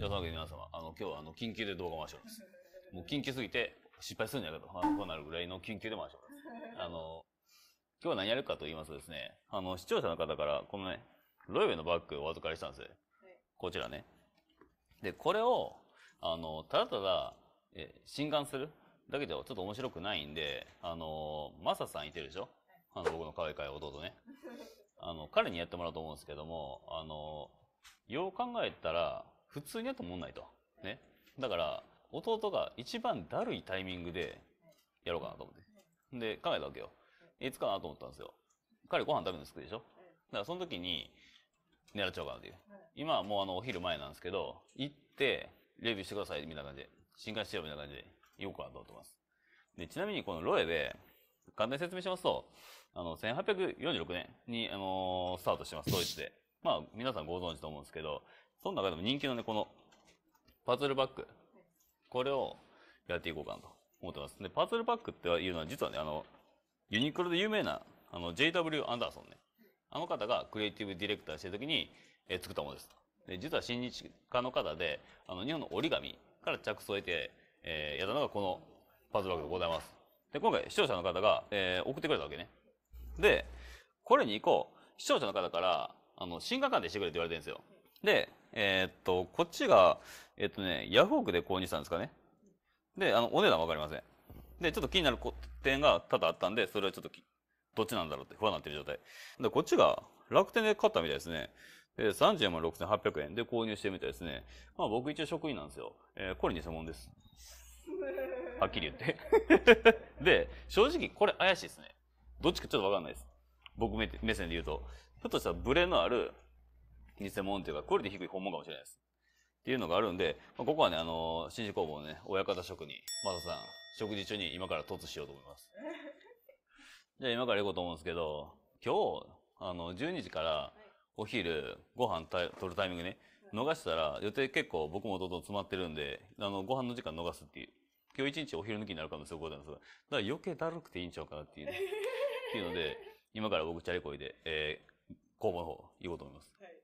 皆様、あの、今日はあの、緊急で動画回しております。もう緊急すぎて、失敗するんじゃないかと、あこうなるぐらいの緊急で回しております。あの、今日は何やるかと言いますとですね、あの、視聴者の方から、このね、ロイウェイのバッグをお預かりしたんですよ。こちらね。で、これを、あの、ただただ、え、新刊するだけではちょっと面白くないんで、あの、マサさんいてるでしょあの、僕の可愛い可愛い弟ね。あの、彼にやってもらうと思うんですけども、あの、よう考えたら、普通にやったもんないと。ね。だから、弟が一番だるいタイミングで、やろうかなと思って。で、考えたわけよ。いつかなと思ったんですよ。彼ご飯食べるの好きでしょだからその時に、狙っちゃおうかなっていう。今はもうあの、お昼前なんですけど、行って、レビューしてください、みたいな感じで。新化しよみたいな感じで、行こうかなと思ってます。で、ちなみにこのロエで、簡単に説明しますと、あの、1846年に、あのー、スタートしてます、ドイツで。まあ、皆さんご存知と思うんですけど、その中でも人気のね、このパズルバッグ。これをやっていこうかなと思ってます。で、パズルバッグっていうのは実はね、あの、ユニクロで有名な、あの、JW アンダーソンね。あの方がクリエイティブディレクターしてる時に、え作ったものです。で、実は新日課の方で、あの、日本の折り紙から着想を得て、えー、やったのがこのパズルバッグでございます。で、今回視聴者の方が、えー、送ってくれたわけね。で、これにこう。視聴者の方から、あの、新化館でしてくれって言われてるんですよ。で、えー、っと、こっちが、えー、っとね、ヤフオクで購入したんですかね。で、あの、お値段わかりません。で、ちょっと気になる点が多々あったんで、それはちょっと、どっちなんだろうって不安になってる状態。で、こっちが楽天で買ったみたいですね。え34万6800円で購入してみたいですね。まあ僕一応職員なんですよ。えー、これ偽物です。はっきり言って で、正直これ怪しいですね。どっちかちょっとわかんないです。僕目線で言うと。ちょっとしたブレのある偽物というか、クオリティ低い本物かもしれないです。っていうのがあるんで、まあ、ここはね、あのー、新宿工房のね、親方職人、マサさん、食事中に今から突しようと思います。じゃあ今から行こうと思うんですけど、今日、あの、12時からお昼、ご飯た取るタイミングね、逃したら、予定結構僕もどんどん詰まってるんで、あの、ご飯の時間逃すっていう。今日一日お昼抜きになる可能性がございますが、だから余計だるくていいんちゃうかなっていう、ね、っていうので、今から僕チャリこいで、えー、工房の方行こうと思います。はい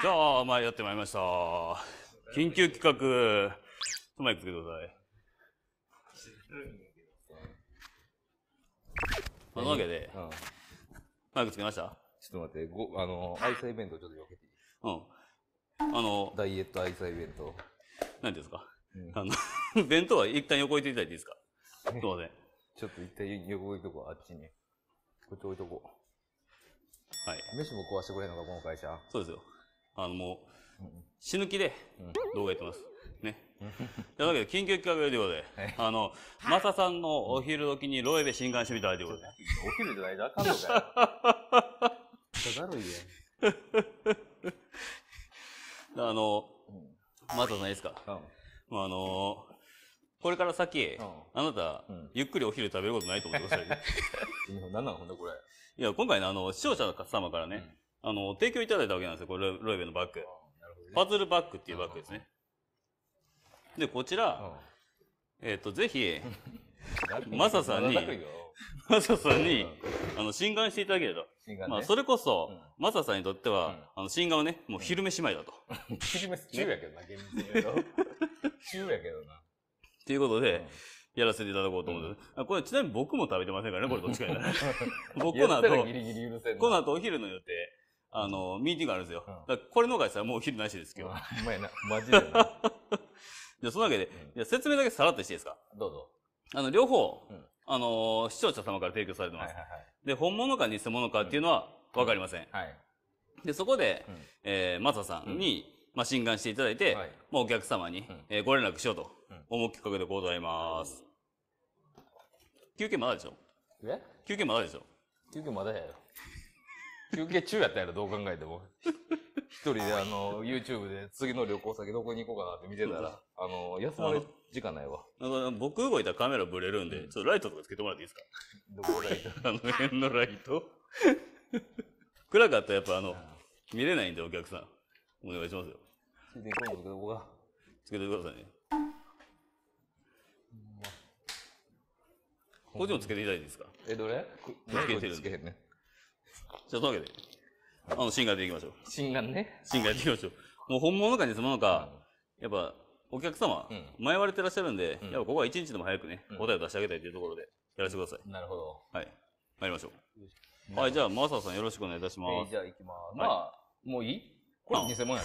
さあ、まあ、やってまいりました。緊急企画、トマイクつけてください。そのわけで、うん、マイクつけましたちょっと待って、ごあの、愛妻弁当ちょっと避けていいうん。あの、ダイエット愛妻弁当。何ですか、うん、あの、弁 当は一旦横置いていただいていいですかすいません。ちょっと一旦横置いとこう、あっちに。こっち置いとこう。はい。飯も壊してくれんのか、この会社。そうですよ。あの、もう、死ぬ気で動画やってます。ね。というわけで、緊急企画ということで、あの、マサさんのお昼時にロエベ新刊しみたいということで。お昼じゃないとあかんのかよ。だるいやあの、マサさんいいですか、うん、あのこれから先、あなた、ゆっくりお昼食べることないと思ってください 何なのほんでこれ。いや、今回の、あの、視聴者の様からね、あの、提供いただいたわけなんですよ、これ、ロイベのバッグ。パズルバッグっていうバッグですね。で、こちら、えっと、ぜひ、マサさんに、マサさんに、あの、心眼していただければ。まあ、それこそ、マサさんにとっては、あの、心眼はね、もう昼飯前だと。昼飯中やけどな、厳と。やけどな。ということで、やらせていただこうと思うんです、これちなみに僕も食べてませんからね、これどっちかに。僕この後、この後お昼の予定、あの、ミーティングあるんですよ。うん、だこれの回さ、もうお昼なしですけど。うまいな。マジでな。じゃあ、そのわけで、じゃ説明だけさらっとしていいですかどうぞ。あの、両方、うん、あの、視聴者様から提供されてます。はいはいはい、で、本物か偽物かっていうのはわかりません。うんはい、で、そこで、うん、えー、マサさんに、まあ、診断していただいて、はい、お客様に、うん、えー、ご連絡しようと思うかけでございます。休憩まだでしょえ休憩まだでしょ休憩まだやよ。休憩中やったやろ、どう考えても。一人であの、YouTube で次の旅行先どこに行こうかなって見てたら、あの、休まる時間ないわ。なんか僕動いたらカメラブレるんで、ちょっとライトとかつけてもらっていいですかどこライト あの辺のライト。暗かったらやっぱあの、見れないんでお客さん。お願いしますよ。ついていこうどこが。つけてくださいね。こっちもつけていただいていいですかえ、どれつけてるんで。つけへんね。じゃあ、というわけで、あの、新眼でいきましょう。心眼ね。新眼でいきましょう。もう本物か偽物か、やっぱ、お客様、迷われてらっしゃるんで、やっぱここは一日でも早くね、答えを出してあげたいというところで、やらせてください。なるほど。はい。参りましょう。はい、じゃあ、マーサーさんよろしくお願いいたしまえす。じゃあ行きます。まあ、もういいこれ偽物やろ。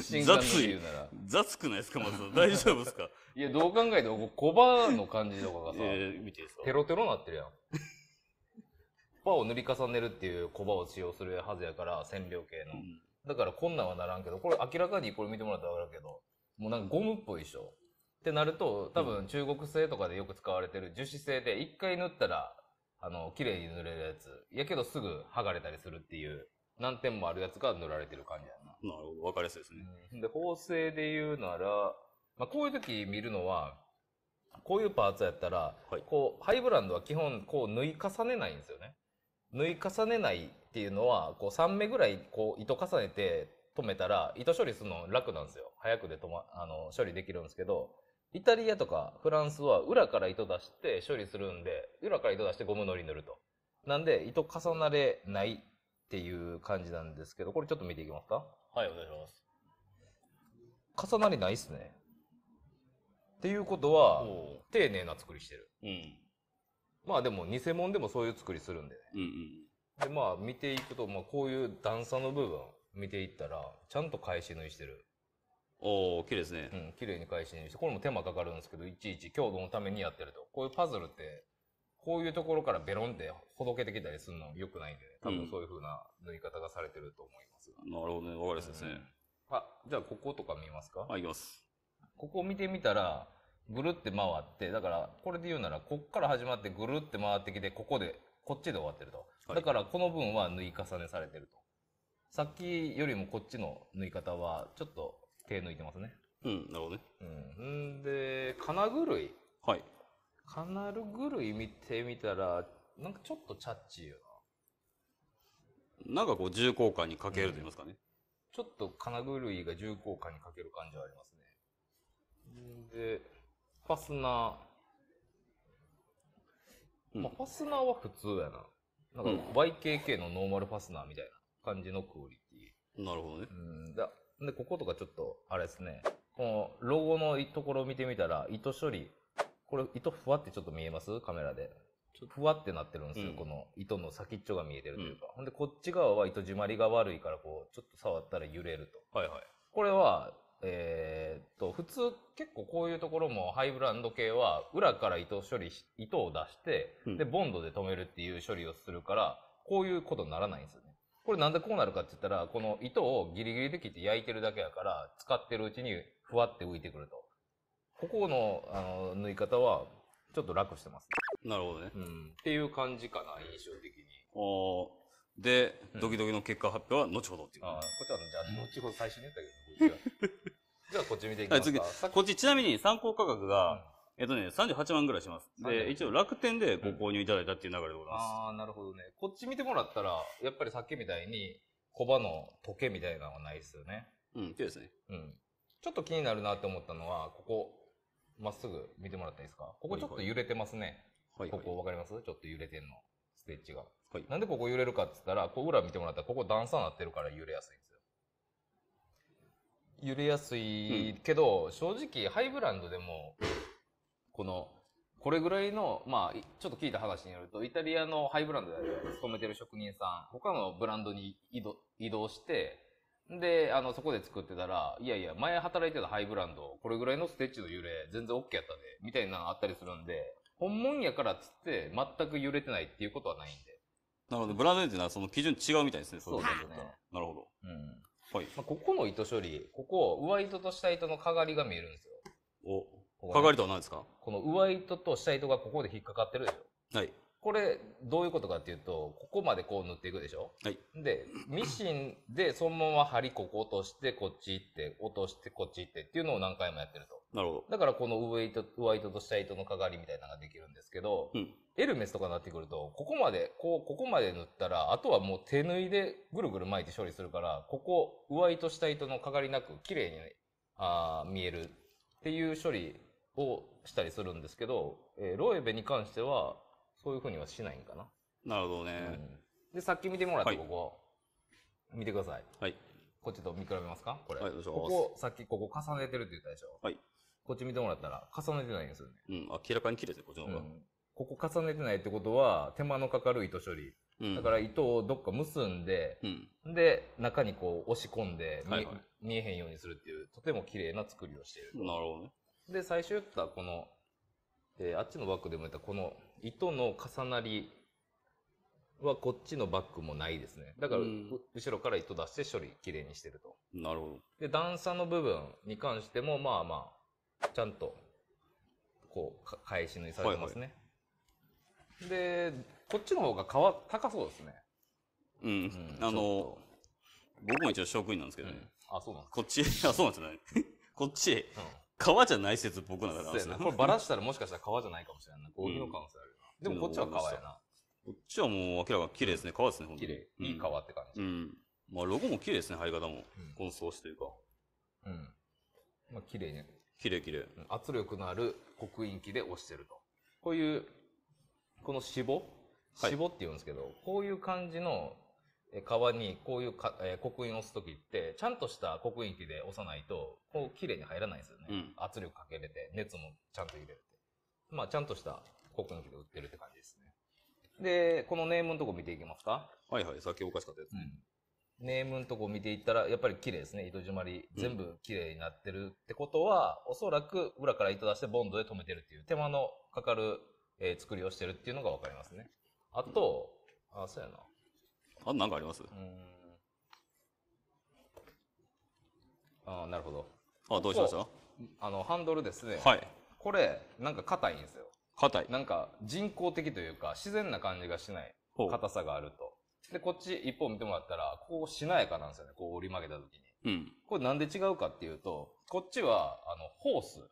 新なら。雑くないですか、まず 大丈夫ですかいや、どう考えても、こうコバの感じとかがさ、テロテロなってるやん。刃を塗り重ねるっていうコバを使用するはずやから染料系の、うん、だからこんなんはならんけどこれ明らかにこれ見てもらったら分かるけどもうなんかゴムっぽいでしょってなると多分中国製とかでよく使われてる樹脂製で一回塗ったらあの綺麗に塗れるやつやけどすぐ剥がれたりするっていう難点もあるやつが塗られてる感じやななるほど分かりやすいですね、うん、で縫製で言うなら、まあ、こういう時見るのはこういうパーツやったら、はい、こうハイブランドは基本こう縫い重ねないんですよね縫い重ねないっていうのはこう3目ぐらいこう糸重ねて止めたら糸処理するの楽なんですよ早くで止、ま、あの処理できるんですけどイタリアとかフランスは裏から糸出して処理するんで裏から糸出してゴムのり塗るとなんで糸重なれないっていう感じなんですけどこれちょっと見ていきますかはいお願いします重なりないっすねっていうことは丁寧な作りしてる、うん、まあでも偽物でもそういう作りするんでね。うんうん、で、まあ見ていくと、まあこういう段差の部分見ていったら、ちゃんと返し縫いしてる。おお綺麗ですね。うん、綺麗に返し縫いして、これも手間かかるんですけど、いちいち強度のためにやってると。こういうパズルって、こういうところからベロンってほどけてきたりするの良くないんで、ね、多分そういう風な縫い方がされてると思いますうん、なるほどね、わかりやすいですね。うん、あ、じゃあこことか見ますかはい、行きます。ここ見てみたら、ぐるって回って、だから、これで言うなら、こっから始まってぐるって回ってきて、ここで、こっちで終わってると。はい、だから、この分は縫い重ねされてると。さっきよりもこっちの縫い方は、ちょっと手抜いてますね。うん、なるほどね。うん。んで、金狂い。はい。金狂い見てみたら、なんかちょっとチャッチーよな。なんかこう、重厚感にかけると言いますかね。うん、ちょっと金狂いが重厚感にかける感じはありますね。で、ファスナー。まあ、ファスナーは普通やな。なんか YKK のノーマルファスナーみたいな感じのクオリティ。なるほどね。うんで、こことかちょっと、あれですね。このロゴのところを見てみたら、糸処理。これ、糸ふわってちょっと見えますカメラで。ふわってなってるんですよ、うん、この糸の先っちょが見えてるというか。うん、ほんで、こっち側は糸締まりが悪いから、こう、ちょっと触ったら揺れると。はいはい。これは、えー、っと、普通結構こういうところもハイブランド系は裏から糸処理し、糸を出して、で、ボンドで止めるっていう処理をするから、こういうことにならないんですよね。これなんでこうなるかって言ったら、この糸をギリギリで切って焼いてるだけやから、使ってるうちにふわって浮いてくると。ここの、あの、縫い方は、ちょっと楽してます、ね。なるほどね。うん。っていう感じかな、印象的に。ああ。で、ドキドキの結果発表は後ほどっていう。ああ、こっちは、じゃあ、後ほど最初に言ったけど、こっちは。じゃあ、こっち見ていきますか。こっち、ちなみに参考価格が、えっとね、38万ぐらいします。で、一応楽天でご購入いただいたっていう流れでございます。ああ、なるほどね。こっち見てもらったら、やっぱりさっきみたいに、コバの時計みたいなのはないですよね。うん、そうですね。うん。ちょっと気になるなって思ったのは、ここ、まっすぐ見てもらっていいですかここちょっと揺れてますね。はい、はい、ここわかりますちょっと揺れてんの。ステッチが。はい、なんでここ揺れるかっつったらこう裏見てもらったらここ段差になってるから揺れやすいんですよ揺れやすいけど、うん、正直ハイブランドでもこのこれぐらいのまあちょっと聞いた話によるとイタリアのハイブランドで勤めてる職人さん他のブランドに移動移動してで、あの、そこで作ってたら、いやいや、前働いてたハイブランド、これぐらいのステッチの揺れ、全然 OK やったで、みたいなのあったりするんで、本物やからっつって、全く揺れてないっていうことはないんで。なるほど。ブラウザっていうのはその基準違うみたいですね。そうですね。なるほど。うん。はい。まあ、ここの糸処理、ここ、上糸と下糸のかがりが見えるんですよ。お。ここね、かがりとは何ですかこの上糸と下糸がここで引っかかってるでしょ。はい。これ、どういうことかっていうと、ここまでこう塗っていくでしょはい。で、ミシンでそのまま針ここ落として、こっち行って、落として、こっち行ってっていうのを何回もやってると。なるほど。だからこの上糸、上糸と下糸のかがりみたいなのができるんですけど、うん、エルメスとかになってくると、ここまで、こう、ここまで塗ったら、あとはもう手縫いでぐるぐる巻いて処理するから、ここ、上糸下糸のかがりなく綺麗に、あ見えるっていう処理をしたりするんですけど、えー、ロエベに関しては、そういうふうにはしないんかな。なるほどね。うん、で、さっき見てもらったここ、はい、見てください。はい。こっちと見比べますかこれ。はい、どうしまう。ここ、さっきここ重ねてるって言ったでしょ。はい。こっち見てもらったら、重ねてないんですよね。うん、明らかに綺麗ですね、こっちの方が、うん。ここ重ねてないってことは、手間のかかる糸処理。うん、だから糸をどっか結んで、うん、で、中にこう押し込んで見、はいはい、見えへんようにするっていう、とても綺麗な作りをしている。なるほどね。で、最初言ったこの、えー、あっちのバックでも言ったこの糸の重なりはこっちのバッグもないですね。だから、後ろから糸出して処理きれいにしてると。なるほど。で、段差の部分に関しても、まあまあ、ちゃんと、こう、返し縫いされてますね。はいはい、で、こっちの方が皮高そうですね。うん。うん、あの、僕も一応職員なんですけどね。うん、あ、そうなんですこっち、あ、そうなんですね。こっち、川じゃない説っぽくなかったこれバラしたらもしかしたら皮じゃないかもしれないな。コーヒーの可能性あるな。でもこっちは皮やな。こっちはもう明らかに綺麗ですね。皮ですね、ほんとに。綺麗。いい皮って感じ。うん。まあロゴも綺麗ですね、貼り方も。この装置というか。うん。まあ綺麗ね。綺麗綺麗。圧力のある刻印機で押してると。こういう、この脂肪、脂肪って言うんですけど、こういう感じの革にこういうえ刻印を押す時って、ちゃんとした刻印機で押さないと、こう綺麗に入らないんですよね。うん、圧力かけれて、熱もちゃんと入れて。まあ、ちゃんとした刻印機で売ってるって感じですね。で、このネームのとこ見ていきますかはいはい、さっきおかしかったやつ。うん。ネームのとこ見ていったら、やっぱり綺麗ですね。糸締まり、全部綺麗になってるってことは、うん、おそらく裏から糸出してボンドで留めてるっていう、手間のかかる、えー、作りをしてるっていうのがわかりますね。あと、あ、そうやな。あ、なんかありますああ、なるほど。あ、どうしましたあの、ハンドルですね。はい。これ、なんか硬いんですよ。硬い。なんか人工的というか、自然な感じがしない硬さがあると。で、こっち一方見てもらったら、こうしなやかなんですよね。こう折り曲げた時に。うん。これなんで違うかっていうと、こっちは、あの、ホース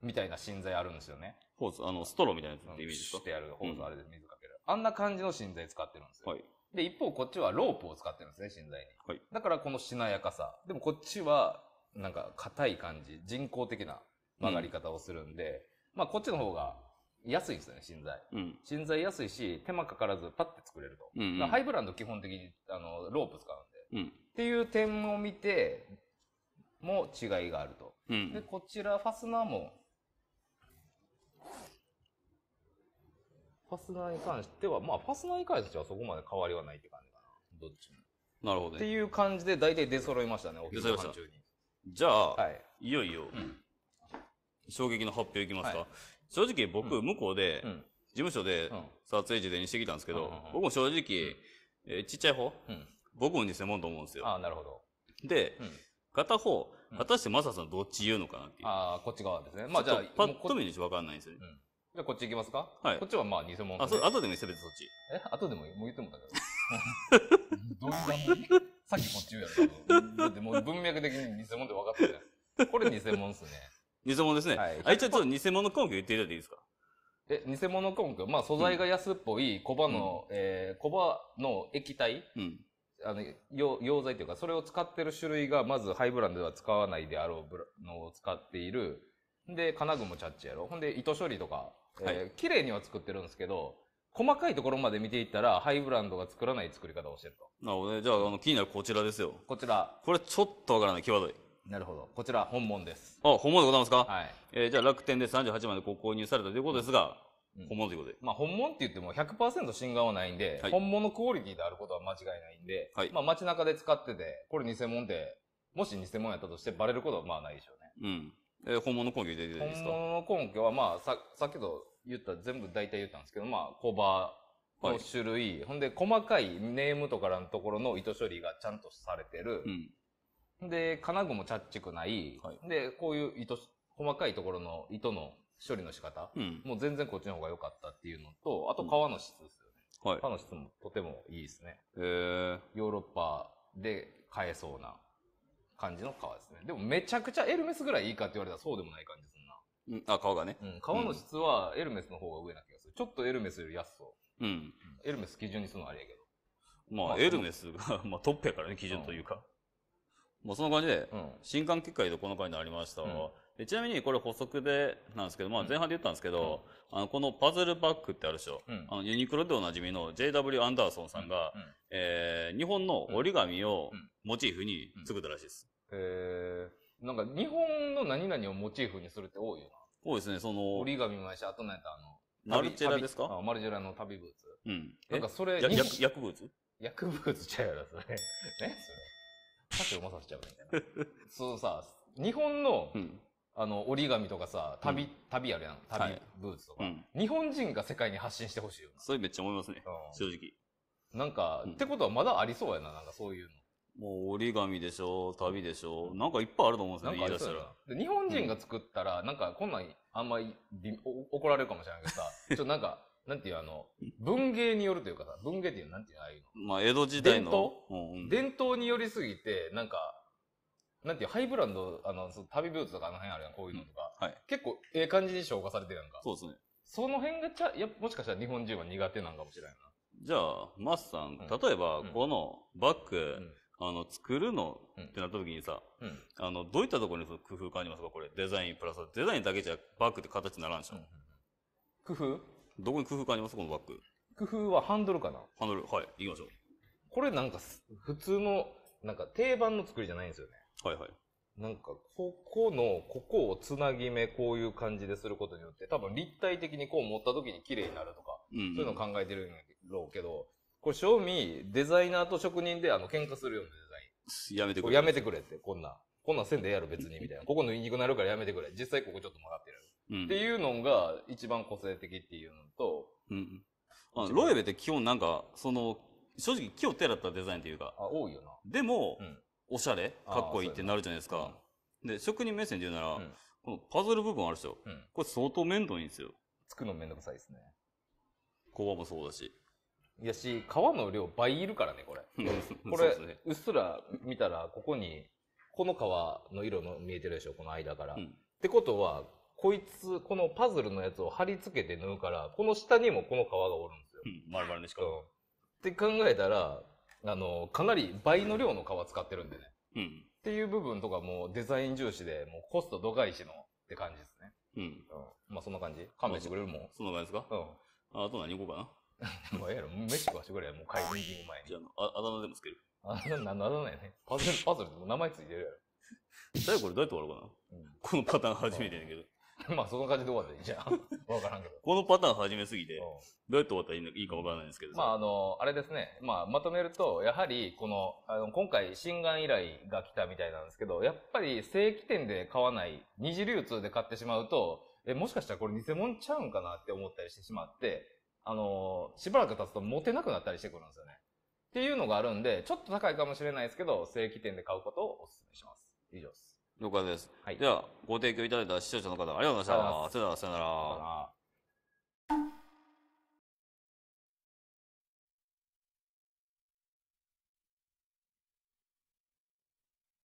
みたいな芯材あるんですよね。ホース、あの、ストローみたいなやつってイメージですかシュッてやるホース、あれで水かける、うん。あんな感じの芯材使ってるんですよ。はい。で、一方こっちはロープを使ってるんですね、芯材に。はい。だからこのしなやかさ。でもこっちは、なんか硬い感じ、人工的な曲がり方をするんで、うん、まあこっちの方が安いんですよね、芯材。うん、芯材安いし、手間かからずパッて作れると。うんうん、ハイブランド基本的にあのロープ使うんで、うん、っていう点を見て、も違いがあると、うん、で、こちらファスナーもファスナーに関しては、まあ、ファスナーに関してはそこまで変わりはないって感じかな。どっちも。なるほど、ね。っていう感じで、大体出揃いましたね、お昼間中に。じゃあ、はい、いよいよ、うん、衝撃の発表いきますか。はい、正直僕、うん、向こうで、うん、事務所で撮影時でにしてきたんですけど、僕も正直、えー、ちっちゃい方、僕も偽物と思うんですよ。ああ、なるほど。で、片方、果たしてマサさんどっち言うのかなっていう。ああ、こっち側ですね。まあじゃあ、パッと見にしわかんないんですよね。じゃあこっち行きますかはいこっちはまあ偽物、あ、そう、後で見せそっち。え後でも、もう言ってもだけど。どういうさっきこっち言うやつ。だってもう文脈的に偽物で分かったじゃん。これ偽物っすね。偽物ですね。はい。あいちゃちょっと偽物根拠言っていただいていいですかえ、偽物根拠まあ素材が安っぽいコバの、うん、えー、コバの液体、うん、あの、溶溶剤というか、それを使ってる種類が、まずハイブランドでは使わないであろうのを使っている。で、金具もチャッチやろ。ほんで、糸処理とかはい、えー、綺麗には作ってるんですけど、細かいところまで見ていったら、ハイブランドが作らない作り方をしてると。なるほどね。じゃあ、あの、気になるこちらですよ。こちら。これちょっとわからない、際どい。なるほど。こちら、本物です。あ、本物でございますかはい。えー、じゃあ、楽天で38までご購入されたということですが、うん、本物ということで。まあ、本物って言っても100%芯顔はないんで、はい、本物クオリティであることは間違いないんで、はい、まあ、街中で使ってて、これ偽物で、もし偽物やったとしてバレることはまあないでしょうね。うん。えー、本物根拠てんですか本物根拠は、まあ、さ、先ほど言った、全部大体言ったんですけど、まあ、コバの種類、はい、ほんで、細かいネームとかのところの糸処理がちゃんとされてる。うん、で、金具もチャッチくない。はい、で、こういう糸、細かいところの糸の処理の仕方、うん、もう全然こっちの方が良かったっていうのと、あと革の質ですよね。うん、はい、革の質もとてもいいですね。えー、ヨーロッパで買えそうな。感じの革ですね。でもめちゃくちゃエルメスぐらいいいかって言われたらそうでもない感じすんな。うん、あ、革がね。うん、革の質はエルメスの方が上な気がする。ちょっとエルメスより安そう。うん。エルメス基準にするのはあれやけど。まあ、エルメスが まあ、トップやからね、基準というか。うん、もうその感じで、うん、新刊結果でこの回になりました、うんでちなみにこれ補足でなんですけど、まあ、前半で言ったんですけど、うん、あのこのパズルバッグってあるでしょ、うん、あのユニクロでおなじみの JW アンダーソンさんが、うん、えー、日本の折り紙をモチーフに作ったらしいです。うん、えー、なんか日本の何々をモチーフにするって多いよな。多いですね、その。折り紙もやし、あと何やったあの、マルチェラですかマルチェラの旅ブーツ。うん。なんかそれ、薬ブーツ薬物ちゃうやろ、それ。ね それ。さっき読まさせちゃうみたいな。そのさ、日本のうんあの、折り紙とかさ、旅、うん、旅あるやん。旅、はブーツとか、うん、日本人が世界に発信してほしいよな。それめっちゃ思いますね。正直。なんか、ってことはまだありそうやな、なんかそういうの。もう折り紙でしょ、旅でしょ、なんかいっぱいあると思うんですよね、言い出したら。日本人が作ったら、なんかこんなんあんまり怒られるかもしれないけどさ、ちょっとなんか、なんていうあの、文芸によるというかさ、文芸っていうなんていうああいうの。まあ、江戸時代の。伝統うんうん、伝統によりすぎて、なんか、なんていう、ハイブランド、あの、そ旅ブーツとかあの辺あるやん、こういうのとか。はい。結構、ええ感じに消化されてるやんか。そうですね。その辺がちゃ、やもしかしたら日本人は苦手なんかもしれないな。じゃあ、マスさん、例えば、このバッグ、あの、作るのってなった時にさ、あの、どういったところにその工夫感じますかこれ、デザインプラス、デザインだけじゃバッグって形にならんでしょ、工夫どこに工夫感じますこのバッグ。工夫はハンドルかなハンドル、はい、行きましょう。これなんか普通の、なんか定番の作りじゃないんですよね。はいはい。なんか、ここの、ここをつなぎ目、こういう感じですることによって、多分立体的にこう持った時に綺麗になるとか、うんうん、そういうのを考えてるんろうけど、これ、賞味、デザイナーと職人で、あの、喧嘩するようなデザイン。やめてくれ。やめてくれって、こんな。こんなんでやる、別に、みたいな。ここ縫いにくくなるからやめてくれ。実際ここちょっと曲がってる。うん、っていうのが、一番個性的っていうのと、うん。あロエベって基本なんか、その、正直、木を手だったデザインというか。あ、多いよな。でも、うんおしゃれかっこいいってなるじゃないですか。で、職人目線で言うなら、このパズル部分あるでしょ。うこれ相当面倒いんですよ。つくの面倒くさいですね。工場もそうだし。いやし、皮の量倍いるからね、これ。これ、うっすら見たら、ここに、この皮の色の見えてるでしょ、この間から。ってことは、こいつ、このパズルのやつを貼り付けて縫うから、この下にもこの皮がおるんですよ。丸々にしか。って考えたら、あの、かなり倍の量の皮使ってるんでね。うん。っていう部分とかもデザイン重視で、もうコスト度外視のって感じですね。うん。まあそんな感じ勘弁してくれるもん。そんな感じですかうん。あと何行こうかな。もうええやろ、飯食わしてくれもう会議に行く前に。じゃあ、あだ名でもつける。あだ名、あだ名やね。パズル、パズルって名前ついてるやろ。最後これどうやって終わろうかな。うん、このパターン初めてやけど。まあ、そんな感じで終わったらいいじゃん。わからんけど。このパターン始めすぎて、どうやって終わったらいいかわからないんですけど。まあ、あの、あれですね。まあ、まとめると、やはり、この、あの、今回、新眼依頼が来たみたいなんですけど、やっぱり正規店で買わない、二次流通で買ってしまうと、え、もしかしたらこれ偽物ちゃうんかなって思ったりしてしまって、あの、しばらく経つと持てなくなったりしてくるんですよね。っていうのがあるんで、ちょっと高いかもしれないですけど、正規店で買うことをお勧めします。以上です。了解です。はい、では、ご提供いただいた視聴者の方、ありがとうございました。さよなら、さよなら。